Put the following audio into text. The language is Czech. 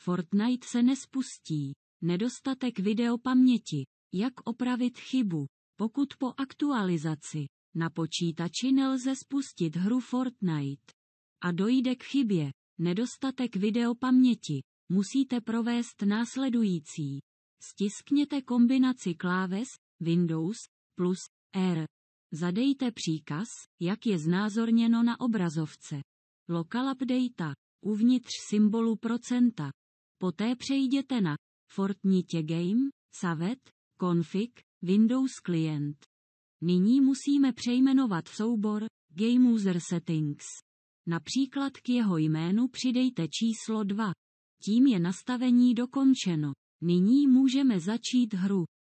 Fortnite se nespustí. Nedostatek videopaměti. Jak opravit chybu, pokud po aktualizaci na počítači nelze spustit hru Fortnite a dojde k chybě, nedostatek videopaměti, musíte provést následující. Stiskněte kombinaci kláves Windows plus R. Zadejte příkaz, jak je znázorněno na obrazovce. Local update uvnitř symbolu procenta Poté přejděte na Fortnite Game, Savet, Config, Windows Client. Nyní musíme přejmenovat soubor Game User Settings. Například k jeho jménu přidejte číslo 2. Tím je nastavení dokončeno. Nyní můžeme začít hru.